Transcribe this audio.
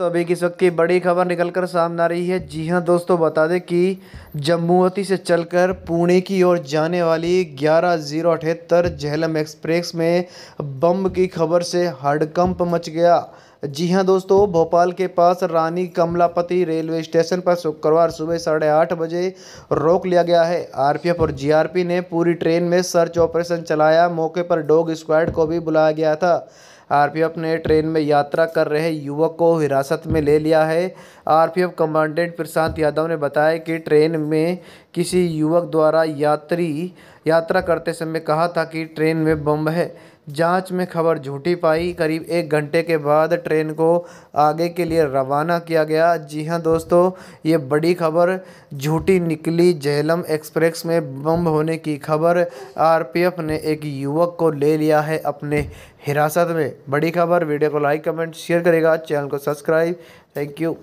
दोस्तों अभी किस वक्त की बड़ी खबर निकलकर सामने आ रही है जी हाँ दोस्तों बता दें कि जम्मूवती से चलकर पुणे की ओर जाने वाली ग्यारह जीरो अठहत्तर जहलम एक्सप्रेस में बम की खबर से हड़कंप मच गया जी हाँ दोस्तों भोपाल के पास रानी कमलापति रेलवे स्टेशन पर शुक्रवार सुबह साढ़े आठ बजे रोक लिया गया है आरपीएफ और जीआरपी ने पूरी ट्रेन में सर्च ऑपरेशन चलाया मौके पर डॉग स्क्वाड को भी बुलाया गया था आरपीएफ ने ट्रेन में यात्रा कर रहे युवक को हिरासत में ले लिया है आरपीएफ कमांडेंट प्रशांत यादव ने बताया कि ट्रेन में किसी युवक द्वारा यात्री यात्रा करते समय कहा था कि ट्रेन में बम है जांच में खबर झूठी पाई करीब एक घंटे के बाद ट्रेन को आगे के लिए रवाना किया गया जी हाँ दोस्तों ये बड़ी खबर झूठी निकली झेलम एक्सप्रेस में बम होने की खबर आरपीएफ ने एक युवक को ले लिया है अपने हिरासत में बड़ी खबर वीडियो को लाइक कमेंट शेयर करेगा चैनल को सब्सक्राइब थैंक यू